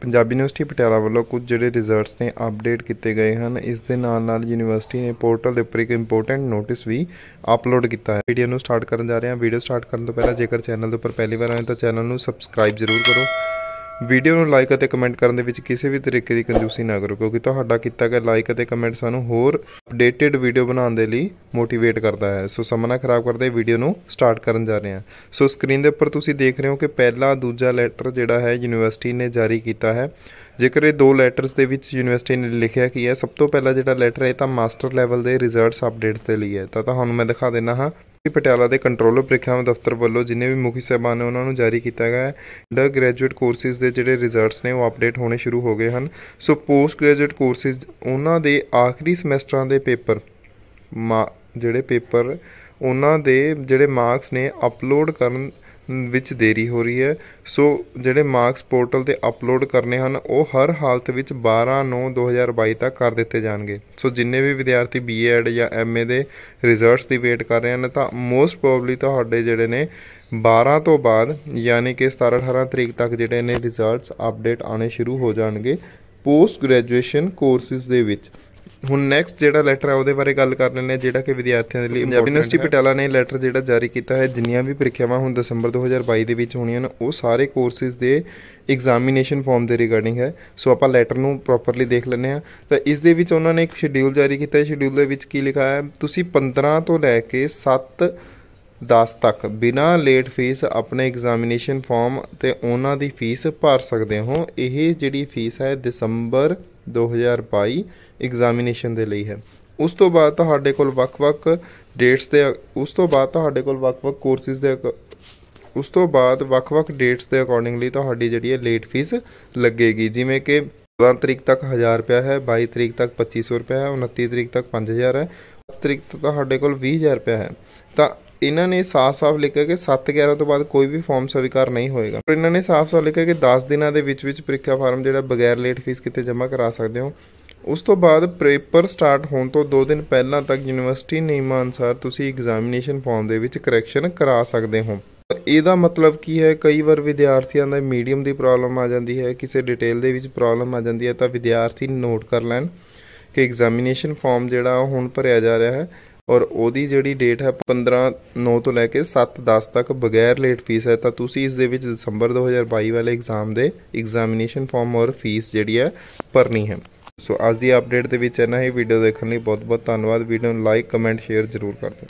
Punjabi university Patiala ਵੱਲੋਂ ਕੁਝ ਜਿਹੜੇ ਰਿਜ਼ਲਟਸ ਨੇ ਅਪਡੇਟ ਕੀਤੇ ਗਏ ਹਨ ਇਸ ਦੇ ਨਾਲ ਨਾਲ ਯੂਨੀਵਰਸਿਟੀ ਨੇ ਪੋਰਟਲ ਦੇ ਉੱਪਰ ਇੱਕ ਇੰਪੋਰਟੈਂਟ ਨੋਟਿਸ ਵੀ ਅਪਲੋਡ ਕੀਤਾ ਹੈ ਵੀਡੀਓ ਨੂੰ ਸਟਾਰਟ ਕਰਨ ਜਾ ਰਹੇ ਹਾਂ ਵੀਡੀਓ ਸਟਾਰਟ ਕਰਨ ਤੋਂ ਪਹਿਲਾਂ ਜੇਕਰ ਚੈਨਲ ਦੇ ਉੱਪਰ ਪਹਿਲੀ ਵਾਰ ਆਏ ਤਾਂ ਚੈਨਲ ਨੂੰ ਸਬਸਕ੍ਰਾਈਬ ਜ਼ਰੂਰ ਕਰੋ ਵੀਡੀਓ ਨੂੰ ਲਾਈਕ ਅਤੇ ਕਮੈਂਟ ਕਰਨ ਦੇ ਵਿੱਚ ਕਿਸੇ ਵੀ ਤਰੀਕੇ ਦੀ ਕੰਜੂਸੀ ਨਾ ਕਰੋ ਕਿਉਂਕਿ ਤੁਹਾਡਾ ਕੀਤਾ ਗਿਆ ਲਾਈਕ ਅਤੇ ਕਮੈਂਟ ਸਾਨੂੰ ਹੋਰ ਅਪਡੇਟਡ ਵੀਡੀਓ ਬਣਾਉਣ ਦੇ ਲਈ ਮੋਟੀਵੇਟ ਕਰਦਾ ਹੈ ਸੋ ਸਮਾਂ ਨਾ ਖਰਾਬ ਕਰਦੇ ਵੀਡੀਓ ਨੂੰ ਸਟਾਰਟ ਕਰਨ ਜਾ ਰਹੇ ਹਾਂ ਸੋ ਸਕਰੀਨ ਦੇ ਉੱਪਰ ਤੁਸੀਂ ਦੇਖ ਰਹੇ ਹੋ ਕਿ ਪਹਿਲਾ ਦੂਜਾ ਲੈਟਰ ਜਿਹੜਾ ਹੈ ਯੂਨੀਵਰਸਿਟੀ ਨੇ ਜਾਰੀ ਕੀਤਾ ਹੈ ਜੇਕਰ ਇਹ ਦੋ ਲੈਟਰਸ ਦੇ ਵਿੱਚ ਯੂਨੀਵਰਸਿਟੀ ਨੇ ਲਿਖਿਆ ਕੀ ਹੈ ਸਭ ਤੋਂ ਪਹਿਲਾ ਜਿਹੜਾ ਲੈਟਰ ਹੈ ਤਾਂ ਮਾਸਟਰ ਲੈਵਲ ਦੇ ਰਿਜ਼ਲਟਸ ਅਪਡੇਟਸ ਦੇ ਲਈ ਹੈ ਤਾਂ ਤੁਹਾਨੂੰ ਮੈਂ ਦਿਖਾ ਦੇਣਾ ਹਾਂ ਪਟਿਆਲਾ ਦੇ ਕੰਟਰੋਲਰ ਪ੍ਰੀਖਿਆਵਾਂ ਦਫ਼ਤਰ ਵੱਲੋਂ ਜਿੰਨੇ ਵੀ ਮੁਖੀ ਸਹਿਬਾਨ ਨੇ ਉਹਨਾਂ ਨੂੰ ਜਾਰੀ ਕੀਤਾ ਗਿਆ ਹੈ ਅੰਡਰ ਗ੍ਰੈਜੂਏਟ ਕੋਰਸਿਸ ਦੇ ਜਿਹੜੇ ਰਿਜ਼ਲਟਸ ਨੇ ਉਹ ਅਪਡੇਟ ਹੋਣੇ ਸ਼ੁਰੂ ਹੋ ਗਏ ਹਨ ਸੋ ਪੋਸਟ ਗ੍ਰੈਜੂਏਟ ਕੋਰਸਿਸ ਉਹਨਾਂ ਦੇ ਆਖਰੀ ਸਮੈਸਟਰਾਂ ਦੇ ਪੇਪਰ ਜਿਹੜੇ ਪੇਪਰ ਉਹਨਾਂ ਦੇ ਜਿਹੜੇ ਮਾਰਕਸ ਨੇ ਅਪਲੋਡ ਕਰਨ ਵਿੱਚ ਦੇਰੀ ਹੋ ਰਹੀ ਹੈ ਸੋ ਜਿਹੜੇ ਮਾਰਕਸ ਪੋਰਟਲ ਤੇ ਅਪਲੋਡ ਕਰਨੇ ਹਨ ਉਹ ਹਰ ਹਾਲਤ ਵਿੱਚ 12/9/2022 ਤੱਕ ਕਰ ਦਿੱਤੇ ਜਾਣਗੇ ਸੋ ਜਿੰਨੇ ਵੀ ਵਿਦਿਆਰਥੀ ਬੀਐਡ ਜਾਂ ਐਮਏ ਦੇ ਰਿਜ਼ਲਟਸ ਦੀ ਵੇਟ ਕਰ ਰਹੇ ਹਨ ਤਾਂ ਮੋਸਟ ਪ੍ਰੋਬਬਲੀ ਤੁਹਾਡੇ ਜਿਹੜੇ ਨੇ 12 ਤੋਂ ਬਾਅਦ ਯਾਨੀ ਕਿ 17-18 ਤਰੀਕ ਤੱਕ ਜਿਹੜੇ ਨੇ ਰਿਜ਼ਲਟਸ ਅਪਡੇਟ ਆਣੇ ਸ਼ੁਰੂ ਹੋ ਜਾਣਗੇ ਪੋਸਟ ਗ੍ਰੈਜੂਏਸ਼ਨ ਕੋਰਸਿਸ ਦੇ ਵਿੱਚ ਹੁਣ ਨੈਕਸਟ ਜਿਹੜਾ ਲੈਟਰ ਹੈ ਉਹਦੇ ਬਾਰੇ ਗੱਲ ਕਰ ਲੈਣੇ ਆ ਜਿਹੜਾ ਕਿ ਵਿਦਿਆਰਥੀਆਂ ਦੇ ਲਈ ਪੰਜਾਬ ਯੂਨੀਵਰਸਿਟੀ ਪਟਿਆਲਾ ਨੇ ਲੈਟਰ ਜਿਹੜਾ ਜਾਰੀ ਕੀਤਾ ਹੈ ਜਿੰਨੀਆਂ ਵੀ ਪ੍ਰੀਖਿਆਵਾਂ ਹੁਣ ਦਸੰਬਰ 2022 ਦੇ ਵਿੱਚ ਹੋਣੀਆਂ ਨੇ ਉਹ ਸਾਰੇ ਕੋਰਸਿਸ ਦੇ ਐਗਜ਼ਾਮੀਨੇਸ਼ਨ ਫਾਰਮ ਦੇ ਰਿਗਾਰਡਿੰਗ ਹੈ ਸੋ ਆਪਾਂ ਲੈਟਰ ਨੂੰ ਪ੍ਰੋਪਰਲੀ ਦੇਖ ਲੈਣੇ ਆ ਤਾਂ ਇਸ ਦੇ ਵਿੱਚ ਉਹਨਾਂ ਨੇ ਇੱਕ ਸ਼ਡਿਊਲ ਜਾਰੀ ਕੀਤਾ ਹੈ ਸ਼ਡਿਊਲ ਦੇ ਵਿੱਚ ਕੀ ਲਿਖਿਆ ਹੈ ਤੁਸੀਂ 15 ਤੋਂ ਲੈ ਕੇ 7 10 ਤੱਕ ਬਿਨਾ ਲੇਟ ਫੀਸ ਆਪਣੇ ਐਗਜ਼ਾਮੀਨੇਸ਼ਨ ਫਾਰਮ ਤੇ ਉਹਨਾਂ ਦੀ ਫੀਸ ਭਰ ਸਕਦੇ ਹੋ ਇਹ ਜਿਹੜੀ ਫੀਸ ਹੈ ਦਸੰਬਰ 2022 ਐਗਜ਼ਾਮੀਨੇਸ਼ਨ ਦੇ ਲਈ ਹੈ ਉਸ ਤੋਂ ਬਾਅਦ ਤੁਹਾਡੇ ਕੋਲ ਵੱਖ-ਵੱਖ ਡੇਟਸ ਦੇ ਉਸ ਤੋਂ ਬਾਅਦ ਤੁਹਾਡੇ ਕੋਲ ਵੱਖ-ਵੱਖ ਕੋਰਸਿਸ ਦੇ ਉਸ ਤੋਂ ਬਾਅਦ ਵੱਖ-ਵੱਖ ਡੇਟਸ ਦੇ ਅਕੋਰਡਿੰਗਲੀ ਤੁਹਾਡੀ ਜਿਹੜੀ ਹੈ ਲੇਟ ਫੀਸ ਲੱਗੇਗੀ ਜਿਵੇਂ ਕਿ 12 ਤਰੀਕ ਤੱਕ 1000 ਰੁਪਏ ਹੈ 22 ਤਰੀਕ ਤੱਕ 2500 ਰੁਪਏ ਹੈ 29 ਤਰੀਕ ਤੱਕ 5000 ਹੈ 30 ਤਰੀਕ ਤੱਕ ਤੁਹਾਡੇ ਕੋਲ 20000 ਰੁਪਏ ਹੈ ਤਾਂ ਇਹਨਾਂ ਨੇ ਸਾਫ਼-ਸਾਫ਼ ਲਿਖਿਆ ਕਿ 7-11 ਤੋਂ ਬਾਅਦ ਕੋਈ ਵੀ ਫਾਰਮ ਸਵੀਕਾਰ ਨਹੀਂ ਹੋਏਗਾ ਪਰ ਇਹਨਾਂ ਨੇ ਸਾਫ਼-ਸਾਫ਼ ਲਿਖਿਆ ਕਿ 10 ਦਿਨਾਂ ਦੇ ਵਿੱਚ ਵਿੱਚ ਪ੍ਰੀਖਿਆ ਫਾਰਮ ਜਿਹੜਾ ਬਗੈਰ ਲੇਟ ਫੀਸ ਕਿਤੇ ਜਮ੍ਹਾਂ ਕਰਾ ਸਕਦੇ ਹੋ ਉਸ ਤੋਂ ਬਾਅਦ ਪੇਪਰ ਸਟਾਰਟ ਹੋਣ ਤੋਂ 2 ਦਿਨ ਪਹਿਲਾਂ ਤੱਕ ਯੂਨੀਵਰਸਿਟੀ ਨਿਯਮਾਂ ਅਨੁਸਾਰ ਤੁਸੀਂ ਐਗਜ਼ਾਮੀਨੇਸ਼ਨ ਫਾਰਮ ਦੇ ਵਿੱਚ ਕਰੈਕਸ਼ਨ ਕਰਾ ਸਕਦੇ ਹੋ ਇਹਦਾ ਮਤਲਬ ਕੀ ਹੈ ਕਈ ਵਾਰ ਵਿਦਿਆਰਥੀਆਂ ਦਾ ਮੀਡੀਅਮ ਦੀ ਪ੍ਰੋਬਲਮ ਆ ਜਾਂਦੀ ਹੈ ਕਿਸੇ ਡਿਟੇਲ ਦੇ ਵਿੱਚ ਪ੍ਰੋਬਲਮ ਆ ਜਾਂਦੀ ਹੈ ਤਾਂ ਵਿਦਿਆਰਥੀ ਨੋਟ ਕਰ ਲੈਣ ਕਿ ਐਗਜ਼ਾਮੀਨੇਸ਼ਨ ਫਾਰਮ ਜਿਹੜਾ ਹੁਣ ਭਰਿਆ ਜਾ ਰਿਹਾ ਹੈ ਔਰ ਉਹਦੀ ਜਿਹੜੀ ਡੇਟ ਹੈ 15 9 ਤੋਂ ਲੈ ਕੇ 7 10 ਤੱਕ ਬਗੈਰ ਲੇਟ ਫੀਸ ਹੈ ਤਾਂ ਤੁਸੀਂ ਇਸ ਦੇ ਵਿੱਚ ਦਸੰਬਰ 2022 ਵਾਲੇ ਐਗਜ਼ਾਮ ਦੇ ਐਗਜ਼ਾਮੀਨੇਸ਼ਨ ਫਾਰਮ ਔਰ ਫੀਸ ਜਿਹੜੀ ਹੈ ਭਰਨੀ ਹੈ ਸੋ ਅੱਜ ਦੀ ਅਪਡੇਟ ਦੇ ਵਿੱਚ ਇਹਨਾਂ ਹੀ ਵੀਡੀਓ ਦੇਖਣ ਲਈ ਬਹੁਤ ਬਹੁਤ ਧੰਨਵਾਦ ਵੀਡੀਓ ਨੂੰ ਲਾਈਕ ਕਮੈਂਟ ਸ਼ੇਅਰ ਜ਼ਰੂਰ ਕਰ ਦਿਓ